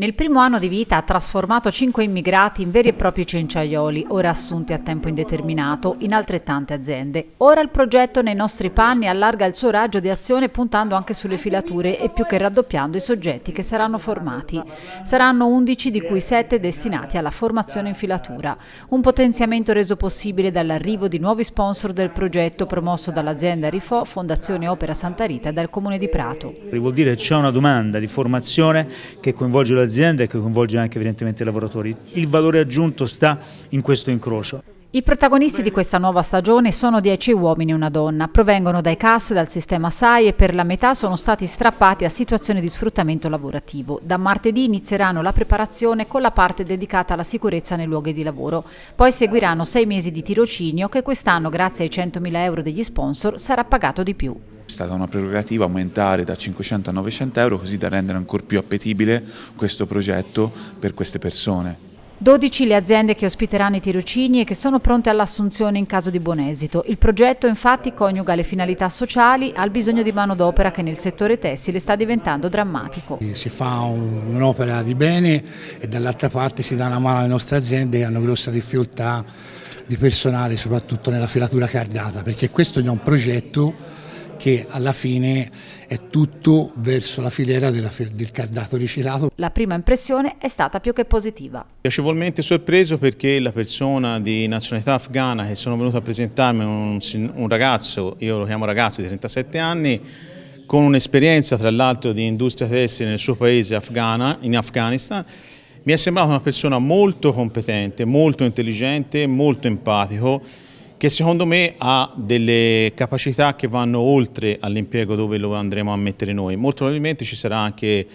Nel primo anno di vita ha trasformato cinque immigrati in veri e propri cenciaioli, ora assunti a tempo indeterminato in altrettante aziende. Ora il progetto Nei nostri panni allarga il suo raggio di azione puntando anche sulle filature e più che raddoppiando i soggetti che saranno formati. Saranno 11 di cui 7 destinati alla formazione in filatura. Un potenziamento reso possibile dall'arrivo di nuovi sponsor del progetto promosso dall'azienda Rifo, Fondazione Opera Santa Rita e dal Comune di Prato. Vuol dire che c'è una domanda di formazione che coinvolge l'azienda azienda e che coinvolge anche evidentemente i lavoratori. Il valore aggiunto sta in questo incrocio. I protagonisti di questa nuova stagione sono 10 uomini e una donna. Provengono dai CAS, dal sistema SAI e per la metà sono stati strappati a situazioni di sfruttamento lavorativo. Da martedì inizieranno la preparazione con la parte dedicata alla sicurezza nei luoghi di lavoro. Poi seguiranno sei mesi di tirocinio che quest'anno, grazie ai 100.000 euro degli sponsor, sarà pagato di più. È stata una prerogativa aumentare da 500 a 900 euro così da rendere ancora più appetibile questo progetto per queste persone. 12 le aziende che ospiteranno i tirocini e che sono pronte all'assunzione in caso di buon esito. Il progetto infatti coniuga le finalità sociali al bisogno di manodopera che nel settore tessile sta diventando drammatico. Si fa un'opera di bene e dall'altra parte si dà una mano alle nostre aziende che hanno grossa difficoltà di personale soprattutto nella filatura cardata perché questo è un progetto che alla fine è tutto verso la filiera della, del cardato riciclato. La prima impressione è stata più che positiva. Piacevolmente sorpreso perché la persona di nazionalità afghana che sono venuto a presentarmi, un, un ragazzo, io lo chiamo ragazzo di 37 anni, con un'esperienza tra l'altro di industria tessile nel suo paese afghana, in Afghanistan, mi è sembrata una persona molto competente, molto intelligente, molto empatico, che secondo me ha delle capacità che vanno oltre all'impiego dove lo andremo a mettere noi. Molto probabilmente ci sarà anche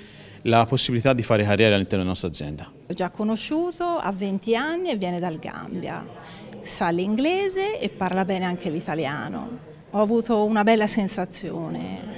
la possibilità di fare carriera all'interno della nostra azienda. Ho già conosciuto, ha 20 anni e viene dal Gambia, sa l'inglese e parla bene anche l'italiano. Ho avuto una bella sensazione,